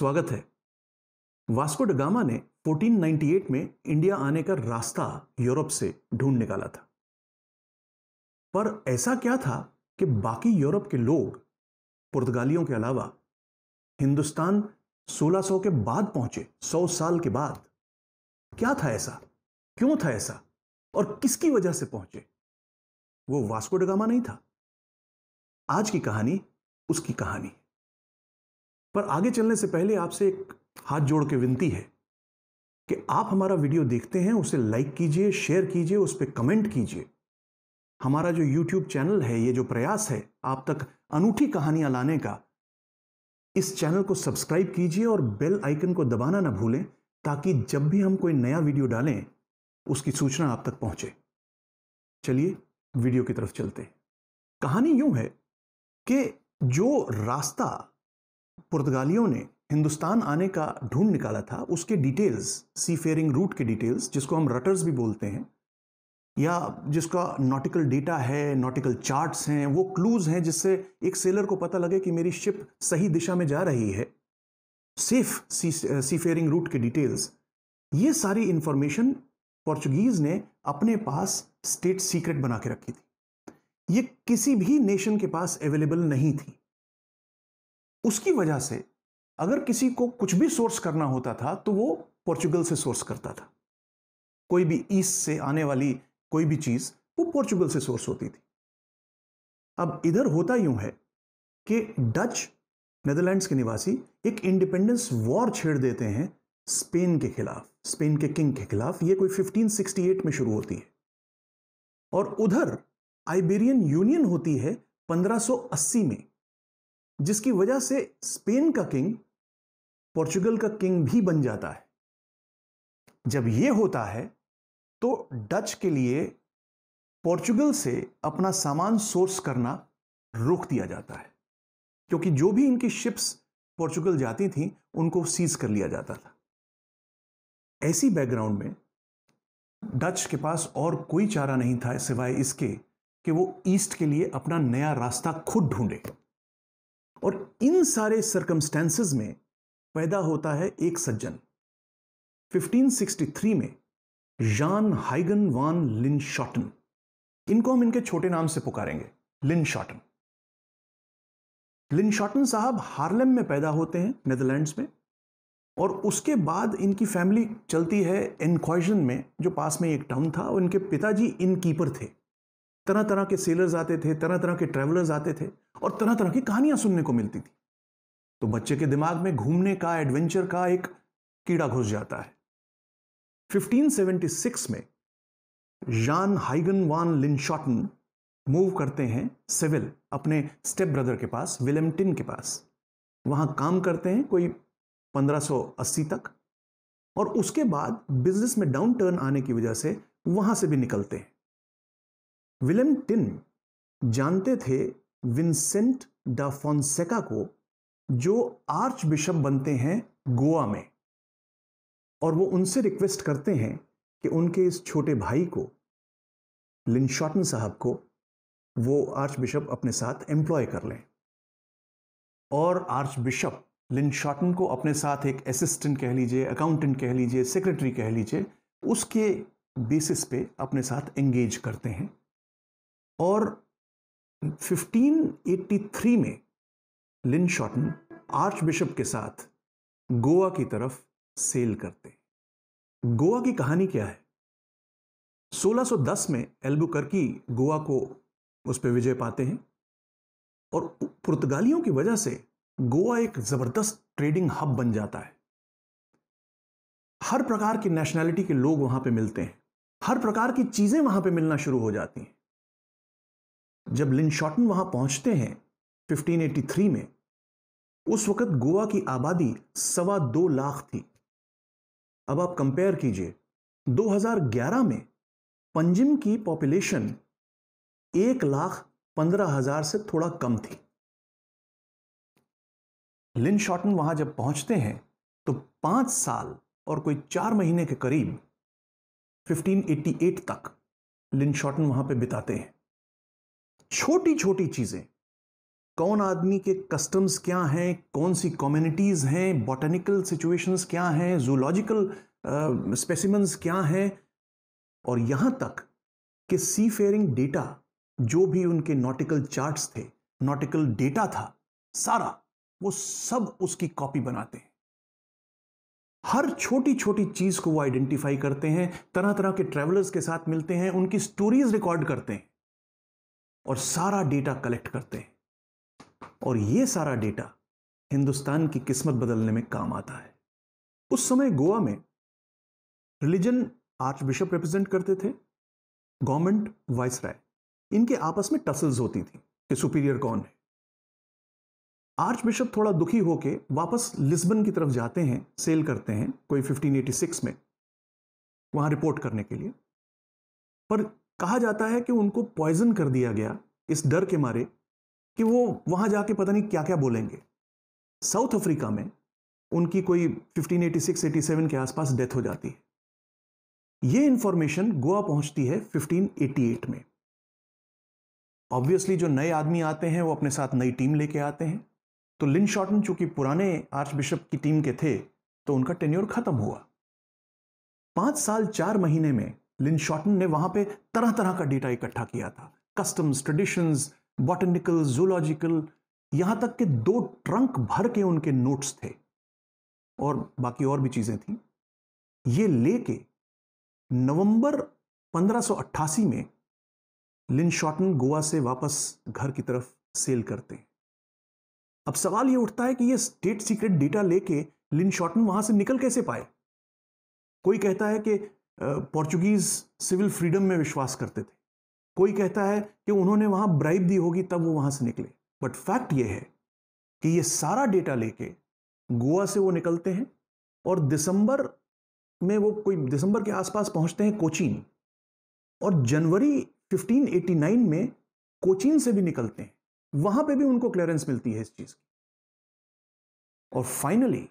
स्वागत है Vasco da Gama ने 1498 में इंडिया आने का रास्ता यूरोप से ढूंढ निकाला था पर ऐसा क्या था कि बाकी यूरोप के लोग पुर्तगालियों के अलावा हिंदुस्तान 1600 के बाद पहुंचे 100 साल के बाद क्या था ऐसा क्यों था ऐसा और किसकी वजह से पहुंचे वो वास्को डगामा नहीं था आज की कहानी उसकी कहानी पर आगे चलने से पहले आपसे एक हाथ जोड़ के विनती है कि आप हमारा वीडियो देखते हैं उसे लाइक कीजिए शेयर कीजिए उस पर कमेंट कीजिए हमारा जो यूट्यूब चैनल है ये जो प्रयास है आप तक अनूठी कहानियां लाने का इस चैनल को सब्सक्राइब कीजिए और बेल आइकन को दबाना ना भूलें ताकि जब भी हम कोई नया वीडियो डालें उसकी सूचना आप तक पहुंचे चलिए वीडियो की तरफ चलते हैं कहानी यूं है कि जो रास्ता पुर्तगालियों ने हिंदुस्तान आने का ढूंढ निकाला था उसके डिटेल्स सी फेयरिंग रूट के डिटेल्स जिसको हम रटर्स भी बोलते हैं या जिसका नॉटिकल डेटा है नॉटिकल चार्ट्स हैं वो क्लूज हैं जिससे एक सेलर को पता लगे कि मेरी शिप सही दिशा में जा रही है safe sea seafaring route के डिटेल्स ये सारी इंफॉर्मेशन पोर्चुगीज ने अपने पास स्टेट सीक्रेट बना के रखी थी ये किसी भी नेशन के पास अवेलेबल नहीं थी उसकी वजह से अगर किसी को कुछ भी सोर्स करना होता था तो वो पोर्चुगल से सोर्स करता था कोई भी ईस्ट से आने वाली कोई भी चीज़ वो पोर्चुगल से सोर्स होती थी अब इधर होता यूं है कि डच नेदरलैंड्स के निवासी एक इंडिपेंडेंस वॉर छेड़ देते हैं स्पेन के खिलाफ स्पेन के किंग के खिलाफ ये कोई 1568 में शुरू होती है और उधर आइबेरियन यूनियन होती है 1580 में जिसकी वजह से स्पेन का किंग पोर्चुगल का किंग भी बन जाता है जब ये होता है तो डच के लिए पोर्चुगल से अपना सामान सोर्स करना रोक दिया जाता है क्योंकि जो भी इनकी शिप्स पोर्चुगल जाती थी उनको सीज कर लिया जाता था ऐसी बैकग्राउंड में डच के पास और कोई चारा नहीं था सिवाय इसके कि वो ईस्ट के लिए अपना नया रास्ता खुद ढूंढे और इन सारे सर्कमस्टेंसेस में पैदा होता है एक सज्जन 1563 में जान हाइगन वान लिन शॉटन इनको हम इनके छोटे नाम से पुकारेंगे लिन शॉटन लिन शॉटन साहब हार्लेम में पैदा होते हैं नेदरलैंड्स में और उसके बाद इनकी फैमिली चलती है एनक्वाइजन में जो पास में एक टाउन था और इनके पिताजी इनकीपर थे तरह तरह के सेलर्स आते थे तरह तरह के ट्रेवलर्स आते थे और तरह तरह की कहानियां सुनने को मिलती थी तो बच्चे के दिमाग में घूमने का एडवेंचर का एक कीड़ा घुस जाता है 1576 में जान हाइगन वान लिनशॉटन मूव करते हैं सिविल अपने स्टेप ब्रदर के पास विलेमटिन के पास वहां काम करते हैं कोई 1580 तक और उसके बाद बिजनेस में डाउन टर्न आने की वजह से वहां से भी निकलते हैं विलियम टिन जानते थे विंसेंट डा को जो आर्च बिशप बनते हैं गोवा में और वो उनसे रिक्वेस्ट करते हैं कि उनके इस छोटे भाई को लिनशॉटन साहब को वो आर्च बिशप अपने साथ एम्प्लॉय कर लें और आर्च बिशप लिनशॉटन को अपने साथ एक असिस्टेंट कह लीजिए अकाउंटेंट कह लीजिए सेक्रेटरी कह लीजिए उसके बेसिस पे अपने साथ एंगेज करते हैं और 1583 में लिन शॉटन आर्च बिशप के साथ गोवा की तरफ सेल करते गोवा की कहानी क्या है 1610 में एल्बुकर्की गोवा को उस पर विजय पाते हैं और पुर्तगालियों की वजह से गोवा एक जबरदस्त ट्रेडिंग हब बन जाता है हर प्रकार की नेशनैलिटी के लोग वहां पे मिलते हैं हर प्रकार की चीजें वहां पे मिलना शुरू हो जाती हैं जब लिनशॉटन वहां पहुंचते हैं 1583 में उस वक्त गोवा की आबादी सवा दो लाख थी अब आप कंपेयर कीजिए 2011 में पंजिम की पॉपुलेशन एक लाख पंद्रह हजार से थोड़ा कम थी लिन शॉटन वहां जब पहुंचते हैं तो पांच साल और कोई चार महीने के करीब 1588 तक लिन शॉटन वहां पे बिताते हैं छोटी छोटी चीजें कौन आदमी के कस्टम्स क्या हैं कौन सी कम्युनिटीज़ हैं बॉटनिकल सिचुएशंस क्या हैं जूलॉजिकल स्पेसिमेंस क्या हैं और यहां तक कि सी फेयरिंग डेटा जो भी उनके नॉटिकल चार्ट्स थे नॉटिकल डेटा था सारा वो सब उसकी कॉपी बनाते हैं हर छोटी छोटी चीज़ को वो आइडेंटिफाई करते हैं तरह तरह के ट्रेवलर्स के साथ मिलते हैं उनकी स्टोरीज रिकॉर्ड करते हैं और सारा डेटा कलेक्ट करते हैं और ये सारा डेटा हिंदुस्तान की किस्मत बदलने में काम आता है उस समय गोवा में रिलीजन आर्च बिशप रिप्रेजेंट करते थे गवर्नमेंट वाइस राय इनके आपस में टसल्स होती थी कि सुपीरियर कौन है आर्च बिशप थोड़ा दुखी होकर वापस लिस्बन की तरफ जाते हैं सेल करते हैं कोई 1586 में वहां रिपोर्ट करने के लिए पर कहा जाता है कि उनको पॉइजन कर दिया गया इस डर के मारे कि वो वहां जाके पता नहीं क्या क्या बोलेंगे साउथ अफ्रीका में उनकी कोई 1586 87 के आसपास डेथ हो जाती है ये इंफॉर्मेशन गोवा पहुंचती है 1588 में ऑब्वियसली जो नए आदमी आते हैं वो अपने साथ नई टीम लेके आते हैं तो लिन शॉर्टन चूंकि पुराने आर्च बिशप की टीम के थे तो उनका टेन्योर खत्म हुआ पांच साल चार महीने में लिन शॉटन ने वहां पे तरह तरह का डेटा इकट्ठा किया था कस्टम्स ट्रेडिशंस बॉटनिकल जूलॉजिकल यहां तक कि दो ट्रंक भर के उनके नोट्स थे और बाकी और भी चीजें थी ये लेके नवंबर 1588 में लिन शॉटन गोवा से वापस घर की तरफ सेल करते हैं अब सवाल ये उठता है कि ये स्टेट सीक्रेट डेटा लेके लिन शॉटन वहां से निकल कैसे पाए कोई कहता है कि पोर्चुगीज सिविल फ्रीडम में विश्वास करते थे कोई कहता है कि उन्होंने वहां ब्राइब दी होगी तब वो वहां से निकले बट फैक्ट ये है कि ये सारा डेटा लेके गोवा से वो निकलते हैं और दिसंबर में वो कोई दिसंबर के आसपास पहुंचते हैं कोचीन और जनवरी 1589 में कोचीन से भी निकलते हैं वहां पे भी उनको क्लियरेंस मिलती है इस चीज की और फाइनली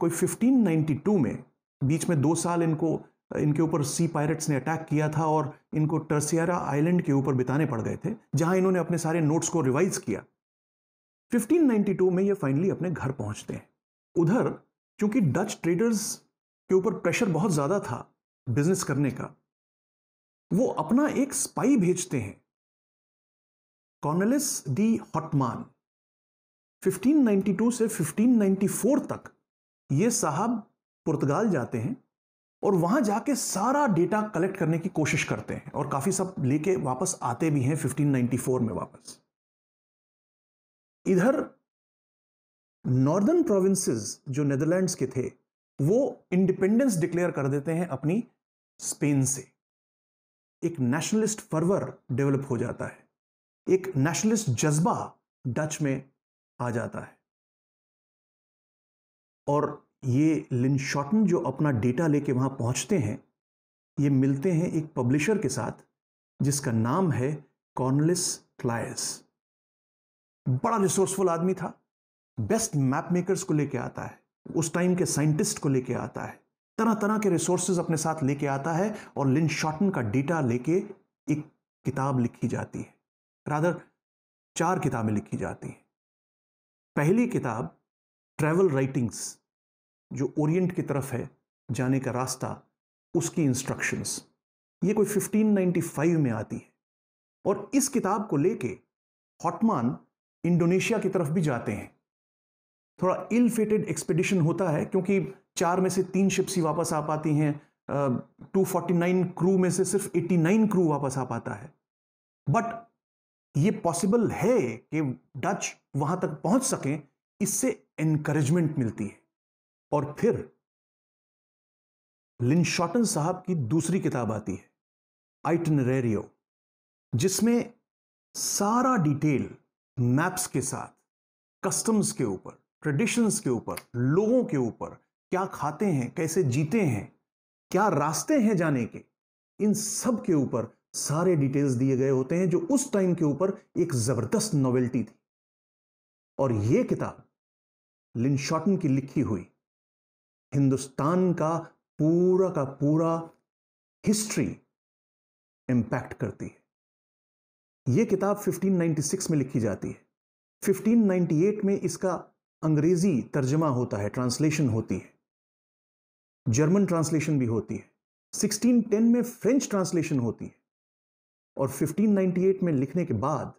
कोई 1592 में बीच में दो साल इनको इनके ऊपर सी पायरेट्स ने अटैक किया था और इनको टर्सियारा आइलैंड के ऊपर बिताने पड़ गए थे जहां इन्होंने अपने सारे नोट्स को रिवाइज किया 1592 में ये फाइनली अपने घर पहुंचते हैं उधर क्योंकि डच ट्रेडर्स के ऊपर प्रेशर बहुत ज़्यादा था बिजनेस करने का वो अपना एक स्पाई भेजते हैं कॉर्नलिस डी हॉटमान 1592 से 1594 तक ये साहब पुर्तगाल जाते हैं और वहाँ जाके सारा डेटा कलेक्ट करने की कोशिश करते हैं और काफ़ी सब लेके वापस आते भी हैं 1594 में वापस इधर नॉर्दर्न प्रोविंसेस जो नेदरलैंड्स के थे वो इंडिपेंडेंस डिक्लेयर कर देते हैं अपनी स्पेन से एक नेशनलिस्ट फर्वर डेवलप हो जाता है एक नेशनलिस्ट जज्बा डच में आ जाता है और ये लिनशॉटन जो अपना डेटा लेके वहाँ पहुँचते हैं ये मिलते हैं एक पब्लिशर के साथ जिसका नाम है कॉर्नलिस क्लायस बड़ा रिसोर्सफुल आदमी था बेस्ट मैप मेकर्स को लेके आता है उस टाइम के साइंटिस्ट को लेके आता है तरह तरह के रिसोर्सेज अपने साथ लेके आता है और लिन शॉटन का डेटा लेके एक किताब लिखी जाती है राधर चार किताबें लिखी जाती हैं पहली किताब ट्रैवल राइटिंग्स जो ओरिएंट की तरफ है जाने का रास्ता उसकी इंस्ट्रक्शंस ये कोई 1595 में आती है और इस किताब को लेके हॉटमान इंडोनेशिया की तरफ भी जाते हैं थोड़ा इल फिटेड एक्सपेडिशन होता है क्योंकि चार में से तीन शिप्स ही वापस आ पाती हैं टू फोर्टी नाइन क्रू में से सिर्फ एट्टी नाइन क्रू वापस आ पाता है बट ये पॉसिबल है कि डच वहां तक पहुंच सकें इससे एनकरेजमेंट मिलती है और फिर लिनशॉटन साहब की दूसरी किताब आती है आइटनरेरियो जिसमें सारा डिटेल मैप्स के साथ कस्टम्स के ऊपर ट्रेडिशंस के ऊपर लोगों के ऊपर क्या खाते हैं कैसे जीते हैं क्या रास्ते हैं जाने के इन सब के ऊपर सारे डिटेल्स दिए गए होते हैं जो उस टाइम के ऊपर एक जबरदस्त नोवेल्टी थी और यह किताब लिनशॉटन की लिखी हुई हिंदुस्तान का पूरा का पूरा हिस्ट्री इम्पैक्ट करती है यह किताब 1596 में लिखी जाती है 1598 में इसका अंग्रेजी तर्जमा होता है ट्रांसलेशन होती है जर्मन ट्रांसलेशन भी होती है 1610 में फ्रेंच ट्रांसलेशन होती है और 1598 में लिखने के बाद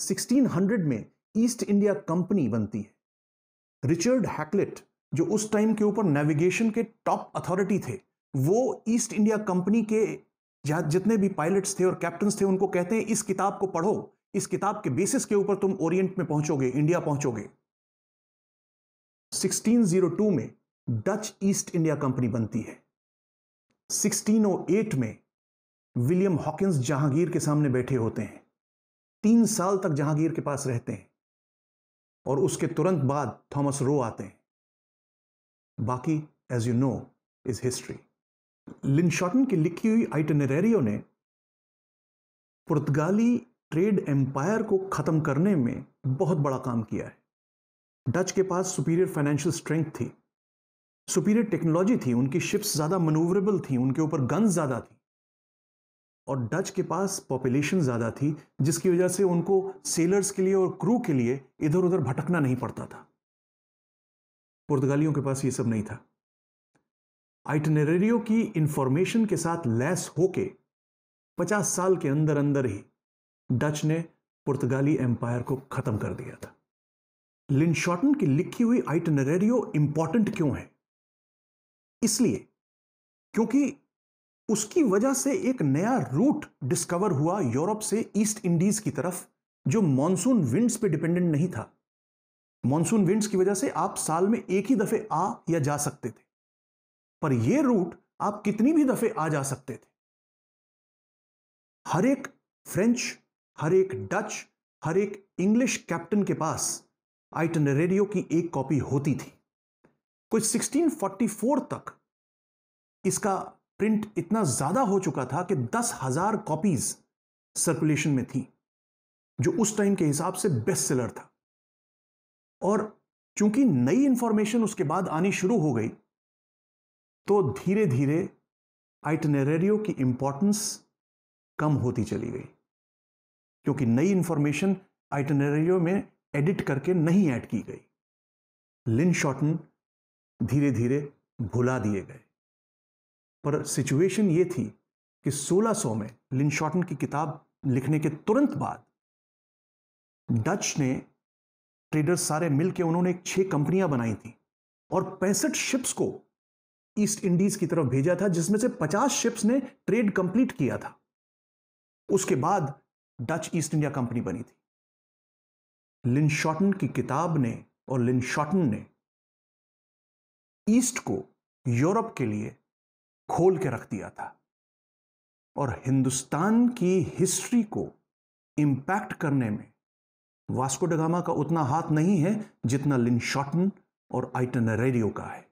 1600 में ईस्ट इंडिया कंपनी बनती है रिचर्ड हैकलेट जो उस टाइम के ऊपर नेविगेशन के टॉप अथॉरिटी थे वो ईस्ट इंडिया कंपनी के जहाँ जितने भी पायलट्स थे और कैप्टन थे उनको कहते हैं इस किताब को पढ़ो इस किताब के बेसिस के ऊपर तुम ओरिएंट में पहुंचोगे इंडिया पहुंचोगे 1602 में डच ईस्ट इंडिया कंपनी बनती है 1608 में विलियम हॉकिंस जहांगीर के सामने बैठे होते हैं तीन साल तक जहांगीर के पास रहते हैं और उसके तुरंत बाद थॉमस रो आते हैं बाकी as you know is history Linschoten की लिखी हुई आइटनरेरियो ने पुर्तगाली ट्रेड एम्पायर को ख़त्म करने में बहुत बड़ा काम किया है डच के पास सुपीरियर फाइनेंशियल स्ट्रेंथ थी सुपीरियर टेक्नोलॉजी थी उनकी शिप्स ज़्यादा मनूवरेबल थी उनके ऊपर गन्स ज़्यादा थी और डच के पास पॉपुलेशन ज़्यादा थी जिसकी वजह से उनको सेलर्स के लिए और क्रू के लिए इधर उधर भटकना नहीं पड़ता था पुर्तगालियों के पास ये सब नहीं था आइटनरेरियो की इंफॉर्मेशन के साथ लैस होके 50 साल के अंदर अंदर ही डच ने पुर्तगाली एम्पायर को खत्म कर दिया था लिनशॉटन की लिखी हुई आइटनरेरियो इंपॉर्टेंट क्यों है इसलिए क्योंकि उसकी वजह से एक नया रूट डिस्कवर हुआ यूरोप से ईस्ट इंडीज की तरफ जो मॉनसून विंड्स पे डिपेंडेंट नहीं था मॉनसून विंड्स की वजह से आप साल में एक ही दफे आ या जा सकते थे पर यह रूट आप कितनी भी दफे आ जा सकते थे हर एक फ्रेंच हर एक डच हर एक इंग्लिश कैप्टन के पास आइटन रेडियो की एक कॉपी होती थी कुछ 1644 तक इसका प्रिंट इतना ज्यादा हो चुका था कि दस हजार कॉपीज सर्कुलेशन में थी जो उस टाइम के हिसाब से बेस्ट सेलर था और चूंकि नई इंफॉर्मेशन उसके बाद आनी शुरू हो गई तो धीरे धीरे आइटनेरियो की इंपॉर्टेंस कम होती चली गई क्योंकि नई इंफॉर्मेशन आइटनेरियो में एडिट करके नहीं ऐड की गई लिन शॉटन धीरे धीरे भुला दिए गए पर सिचुएशन ये थी कि 1600 में लिन शॉटन की किताब लिखने के तुरंत बाद डच ने ट्रेडर्स सारे मिलकर उन्होंने छह कंपनियां बनाई थी और पैंसठ शिप्स को ईस्ट इंडीज की तरफ भेजा था जिसमें से 50 शिप्स ने ट्रेड कंप्लीट किया था उसके बाद डच ईस्ट इंडिया कंपनी बनी थी लिनशॉटन की किताब ने और लिनशॉटन ने ईस्ट को यूरोप के लिए खोल के रख दिया था और हिंदुस्तान की हिस्ट्री को इंपैक्ट करने में वास्को डगामा का उतना हाथ नहीं है जितना लिनशॉटन और आइटन रेडियो का है